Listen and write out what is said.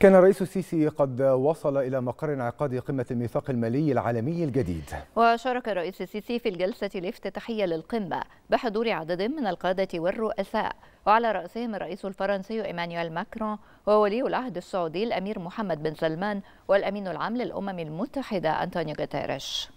كان الرئيس السيسي قد وصل إلى مقر انعقاد قمة الميثاق المالي العالمي الجديد وشارك الرئيس السيسي في الجلسة الافتتاحية للقمة بحضور عدد من القادة والرؤساء وعلى رأسهم الرئيس الفرنسي إيمانويل ماكرون وولي العهد السعودي الأمير محمد بن سلمان والأمين العام للأمم المتحدة أنطونيو غوتيريش